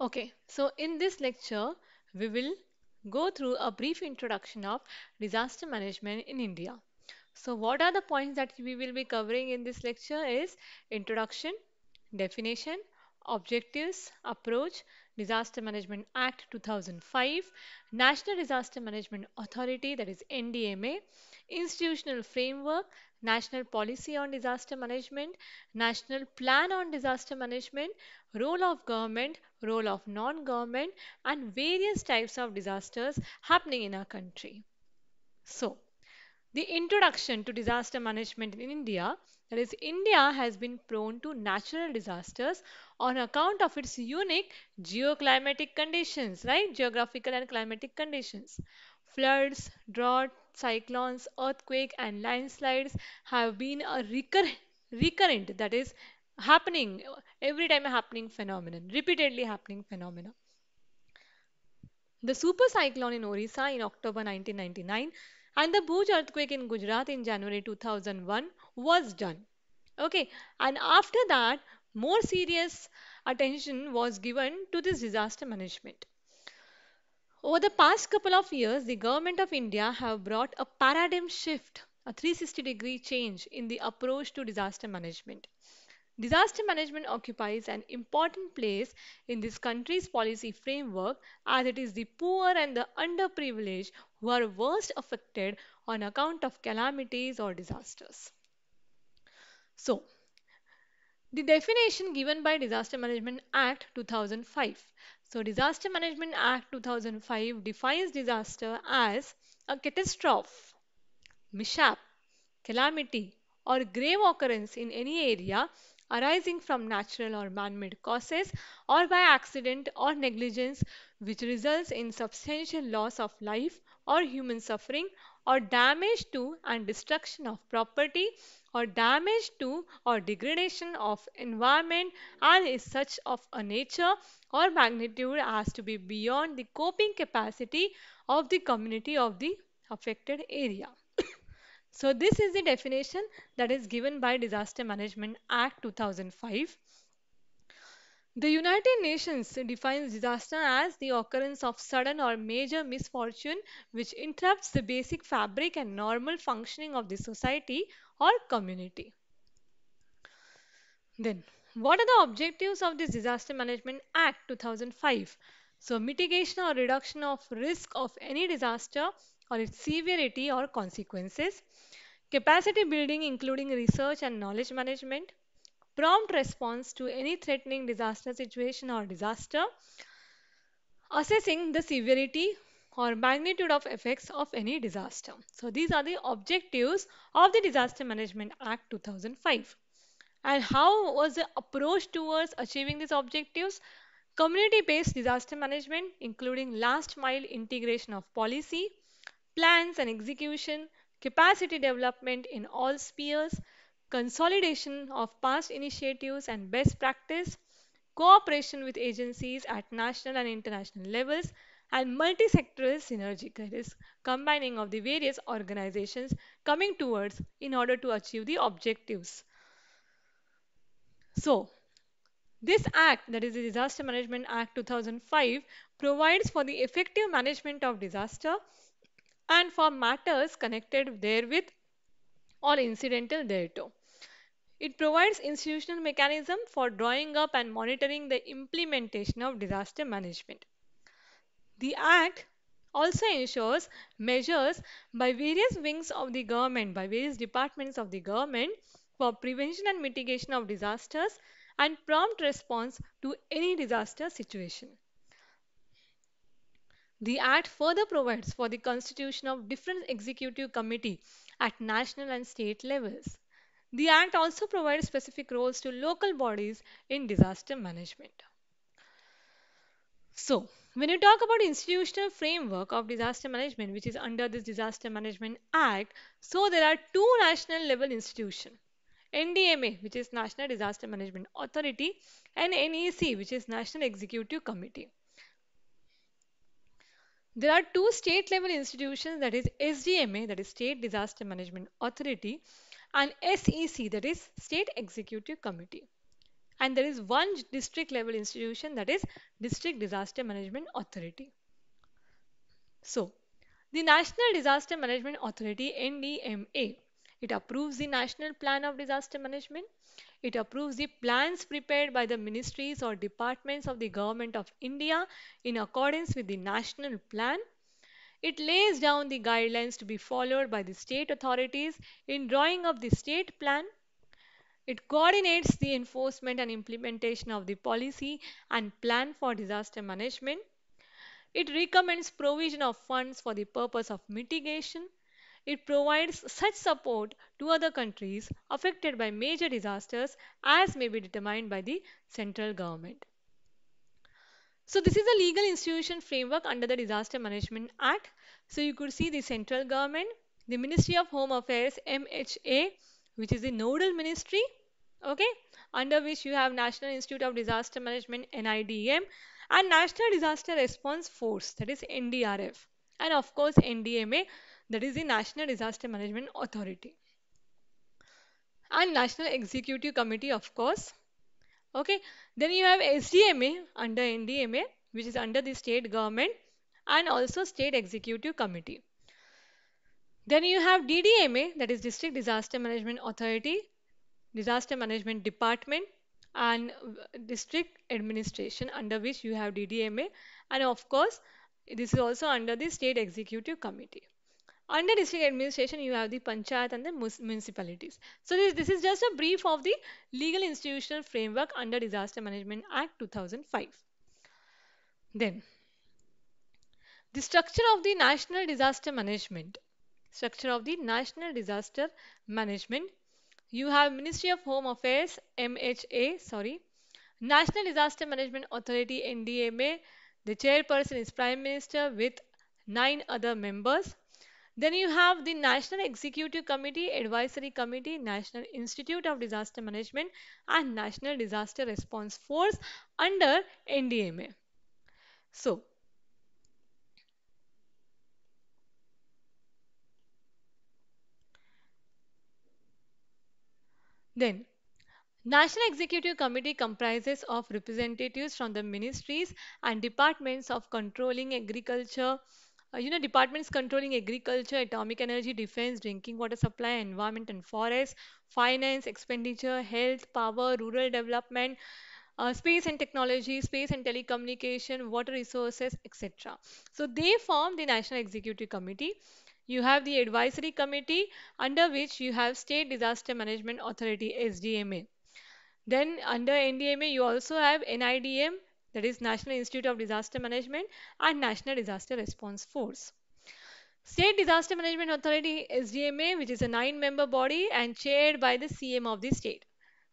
Okay, so in this lecture, we will go through a brief introduction of disaster management in India. So what are the points that we will be covering in this lecture is introduction, definition, objectives, approach, Disaster Management Act 2005, National Disaster Management Authority that is NDMA, institutional framework, national policy on disaster management, national plan on disaster management, role of government role of non-government and various types of disasters happening in our country. So, the introduction to disaster management in India that is India has been prone to natural disasters on account of its unique geoclimatic conditions right geographical and climatic conditions floods drought cyclones earthquake and landslides have been a recur recurrent that is happening every time a happening phenomenon repeatedly happening phenomena the super cyclone in Orissa in October 1999 and the Bhuj earthquake in Gujarat in January 2001 was done. Okay, and after that, more serious attention was given to this disaster management. Over the past couple of years, the government of India have brought a paradigm shift, a 360 degree change in the approach to disaster management. Disaster management occupies an important place in this country's policy framework as it is the poor and the underprivileged who are worst affected on account of calamities or disasters. So, the definition given by Disaster Management Act 2005. So, Disaster Management Act 2005 defines disaster as a catastrophe, mishap, calamity, or grave occurrence in any area arising from natural or man-made causes or by accident or negligence which results in substantial loss of life or human suffering or damage to and destruction of property or damage to or degradation of environment and is such of a nature or magnitude as to be beyond the coping capacity of the community of the affected area. So this is the definition that is given by Disaster Management Act 2005. The United Nations defines disaster as the occurrence of sudden or major misfortune which interrupts the basic fabric and normal functioning of the society or community. Then, what are the objectives of this Disaster Management Act 2005? So, mitigation or reduction of risk of any disaster or its severity or consequences, capacity building including research and knowledge management, prompt response to any threatening disaster situation or disaster, assessing the severity or magnitude of effects of any disaster. So these are the objectives of the Disaster Management Act 2005. And how was the approach towards achieving these objectives? Community-based disaster management, including last mile integration of policy, plans and execution, capacity development in all spheres, consolidation of past initiatives and best practice, cooperation with agencies at national and international levels, and multi-sectoral synergy, that is, combining of the various organizations coming towards in order to achieve the objectives. So, this act, that is the Disaster Management Act 2005, provides for the effective management of disaster and for matters connected therewith or incidental thereto. It provides institutional mechanism for drawing up and monitoring the implementation of disaster management. The Act also ensures measures by various wings of the government, by various departments of the government for prevention and mitigation of disasters and prompt response to any disaster situation. The Act further provides for the constitution of different executive committee at national and state levels. The Act also provides specific roles to local bodies in disaster management. So, when you talk about institutional framework of disaster management, which is under this Disaster Management Act, so there are two national level institutions. NDMA, which is National Disaster Management Authority, and NEC, which is National Executive Committee. There are two state level institutions that is SDMA that is State Disaster Management Authority and SEC that is State Executive Committee. And there is one district level institution that is District Disaster Management Authority. So the National Disaster Management Authority NDMA it approves the National Plan of Disaster Management. It approves the plans prepared by the ministries or departments of the Government of India in accordance with the National Plan. It lays down the guidelines to be followed by the state authorities in drawing up the state plan. It coordinates the enforcement and implementation of the policy and plan for disaster management. It recommends provision of funds for the purpose of mitigation. It provides such support to other countries affected by major disasters as may be determined by the central government. So this is a legal institution framework under the Disaster Management Act. So you could see the central government, the Ministry of Home Affairs MHA which is the nodal ministry okay under which you have National Institute of Disaster Management NIDM and National Disaster Response Force that is NDRF and of course NDMA that is the National Disaster Management Authority. And National Executive Committee, of course. Okay, then you have SDMA under NDMA, which is under the state government and also state executive committee. Then you have DDMA, that is District Disaster Management Authority, Disaster Management Department, and District Administration, under which you have DDMA. And of course, this is also under the State Executive Committee. Under district administration, you have the panchayat and the municipalities. So this, this is just a brief of the legal institutional framework under Disaster Management Act 2005. Then, the structure of the National Disaster Management. Structure of the National Disaster Management. You have Ministry of Home Affairs, MHA, sorry. National Disaster Management Authority, NDMA. The chairperson is Prime Minister with nine other members. Then you have the National Executive Committee, Advisory Committee, National Institute of Disaster Management and National Disaster Response Force under NDMA. So, then National Executive Committee comprises of representatives from the ministries and departments of controlling agriculture, uh, you know, departments controlling agriculture, atomic energy, defense, drinking water supply, environment and forest, finance, expenditure, health, power, rural development, uh, space and technology, space and telecommunication, water resources, etc. So they form the National Executive Committee. You have the advisory committee under which you have State Disaster Management Authority, SDMA. Then under NDMA, you also have NIDM, that is National Institute of Disaster Management and National Disaster Response Force. State Disaster Management Authority SDMA which is a nine member body and chaired by the CM of the state.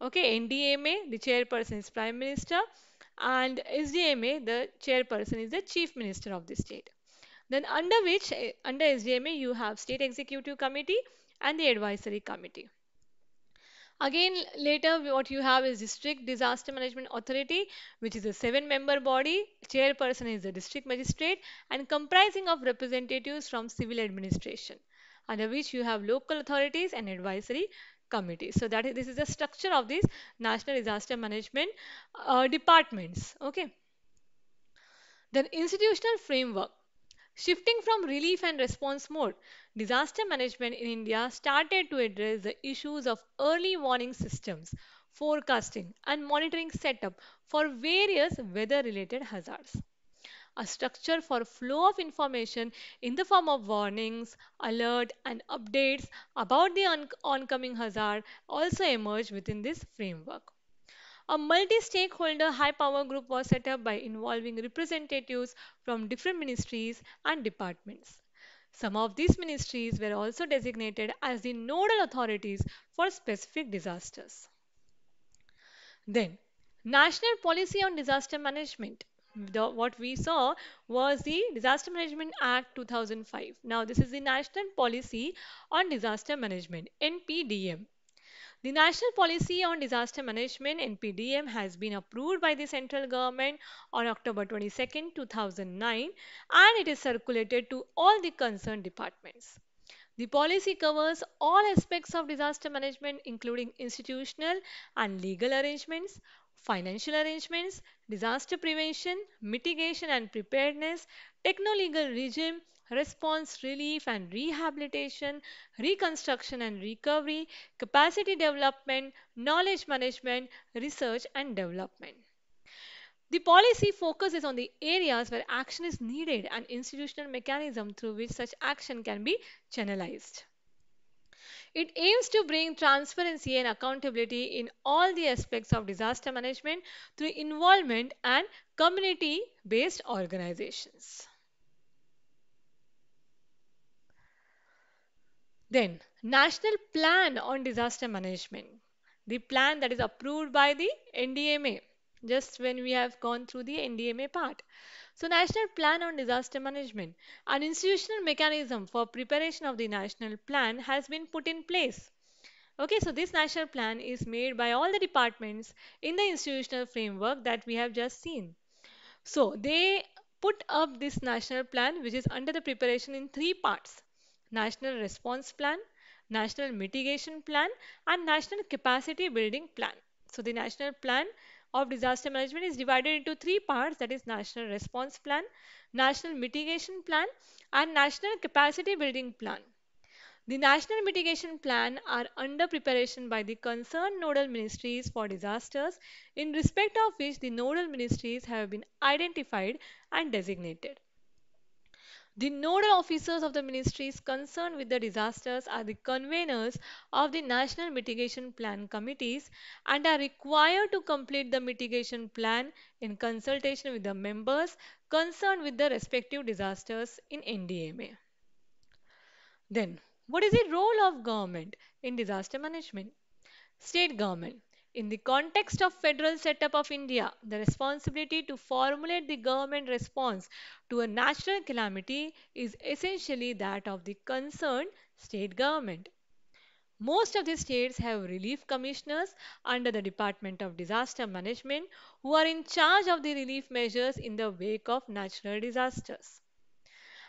Okay, NDMA the chairperson is Prime Minister and SDMA the chairperson is the Chief Minister of the state. Then under which under SDMA you have State Executive Committee and the Advisory Committee. Again, later what you have is District Disaster Management Authority, which is a seven-member body. Chairperson is the district magistrate and comprising of representatives from civil administration, under which you have local authorities and advisory committees. So that is, this is the structure of these National Disaster Management uh, departments. Okay. Then institutional framework. Shifting from relief and response mode, disaster management in India started to address the issues of early warning systems, forecasting, and monitoring setup for various weather related hazards. A structure for flow of information in the form of warnings, alert, and updates about the oncoming hazard also emerged within this framework. A multi-stakeholder high power group was set up by involving representatives from different ministries and departments. Some of these ministries were also designated as the nodal authorities for specific disasters. Then, National Policy on Disaster Management. The, what we saw was the Disaster Management Act 2005. Now, this is the National Policy on Disaster Management, NPDM. The National Policy on Disaster Management NPDM has been approved by the central government on October 22, 2009 and it is circulated to all the concerned departments. The policy covers all aspects of disaster management including institutional and legal arrangements, financial arrangements, disaster prevention, mitigation and preparedness, techno-legal regime, response relief and rehabilitation, reconstruction and recovery, capacity development, knowledge management, research and development. The policy focuses on the areas where action is needed and institutional mechanism through which such action can be channelized. It aims to bring transparency and accountability in all the aspects of disaster management through involvement and community-based organizations. Then, National Plan on Disaster Management, the plan that is approved by the NDMA, just when we have gone through the NDMA part. So, National Plan on Disaster Management, an institutional mechanism for preparation of the national plan has been put in place. Okay, so this national plan is made by all the departments in the institutional framework that we have just seen. So, they put up this national plan which is under the preparation in three parts. National Response Plan, National Mitigation Plan and National Capacity Building Plan. So the National Plan of Disaster Management is divided into three parts that is National Response Plan, National Mitigation Plan and National Capacity Building Plan. The National Mitigation Plan are under preparation by the concerned nodal ministries for disasters in respect of which the nodal ministries have been identified and designated. The nodal officers of the ministries concerned with the disasters are the conveners of the National Mitigation Plan Committees and are required to complete the mitigation plan in consultation with the members concerned with the respective disasters in NDMA. Then, what is the role of government in disaster management? State government in the context of federal setup of India, the responsibility to formulate the government response to a national calamity is essentially that of the concerned state government. Most of the states have relief commissioners under the Department of Disaster Management who are in charge of the relief measures in the wake of natural disasters.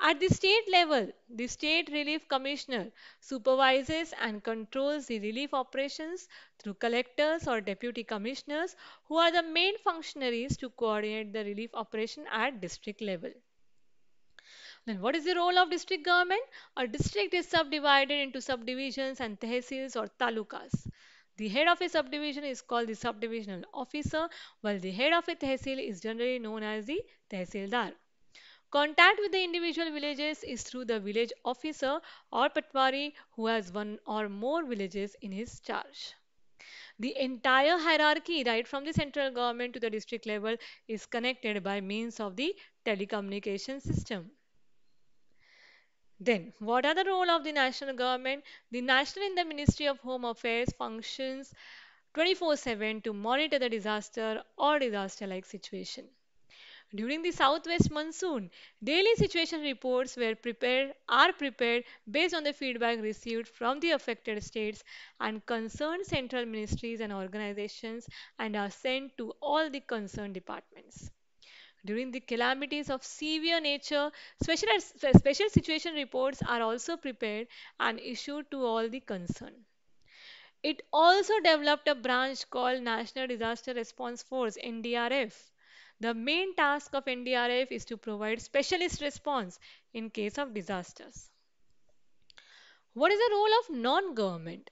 At the state level, the State Relief Commissioner supervises and controls the relief operations through collectors or deputy commissioners who are the main functionaries to coordinate the relief operation at district level. Then what is the role of district government? A district is subdivided into subdivisions and tehsils or talukas. The head of a subdivision is called the subdivisional officer while the head of a tehsil is generally known as the tehsildar. Contact with the individual villages is through the village officer or patwari who has one or more villages in his charge. The entire hierarchy, right from the central government to the district level, is connected by means of the telecommunication system. Then, what are the role of the national government? The national in the Ministry of Home Affairs functions 24-7 to monitor the disaster or disaster-like situation. During the southwest monsoon, daily situation reports were prepared are prepared based on the feedback received from the affected states and concerned central ministries and organizations and are sent to all the concerned departments. During the calamities of severe nature, special, special situation reports are also prepared and issued to all the concerned. It also developed a branch called National Disaster Response Force NDRF the main task of NDRF is to provide specialist response in case of disasters. What is the role of non-government?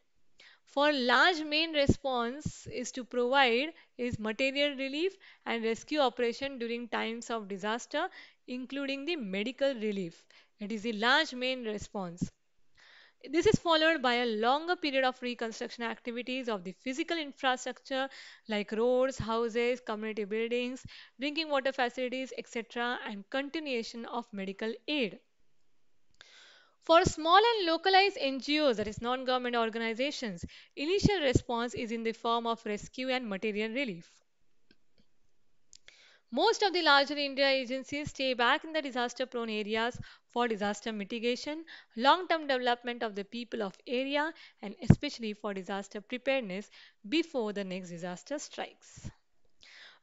for large main response is to provide is material relief and rescue operation during times of disaster including the medical relief it is the large main response this is followed by a longer period of reconstruction activities of the physical infrastructure like roads, houses, community buildings, drinking water facilities, etc., and continuation of medical aid. For small and localized NGOs, that is non government organizations, initial response is in the form of rescue and material relief. Most of the larger India agencies stay back in the disaster prone areas for disaster mitigation, long term development of the people of area and especially for disaster preparedness before the next disaster strikes.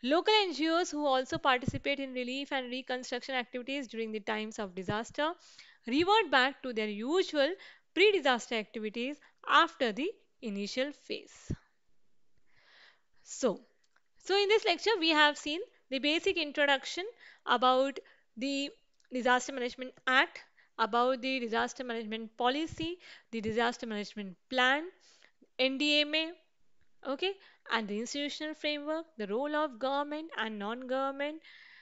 Local NGOs who also participate in relief and reconstruction activities during the times of disaster revert back to their usual pre-disaster activities after the initial phase. So, so in this lecture we have seen the basic introduction about the Disaster Management Act, about the Disaster Management Policy, the Disaster Management Plan, NDMA, okay, and the institutional framework, the role of government and non-government.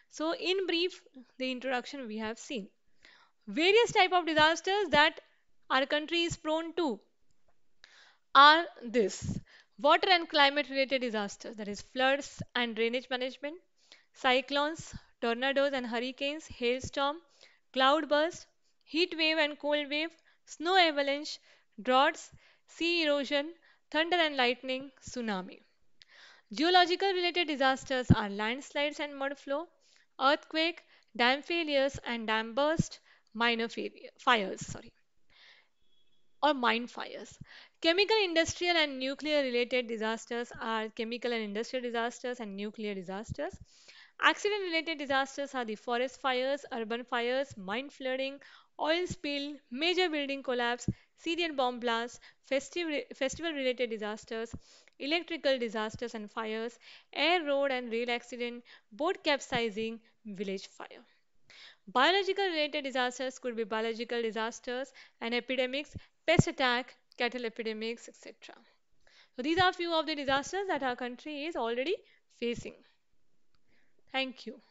So in brief, the introduction we have seen. Various type of disasters that our country is prone to are this water and climate related disasters that is floods and drainage management cyclones, tornadoes and hurricanes, hailstorm, cloudburst, heat wave and cold wave, snow avalanche, droughts, sea erosion, thunder and lightning, tsunami. Geological related disasters are landslides and mudflow, earthquake, dam failures and dam burst, minor fires, sorry, or mine fires. Chemical, industrial, and nuclear related disasters are chemical and industrial disasters and nuclear disasters. Accident related disasters are the forest fires, urban fires, mine flooding, oil spill, major building collapse, Syrian bomb blasts, festive, festival related disasters, electrical disasters and fires, air, road, and rail accident, boat capsizing, village fire. Biological related disasters could be biological disasters and epidemics, pest attack, cattle epidemics, etc. So, these are few of the disasters that our country is already facing. Thank you.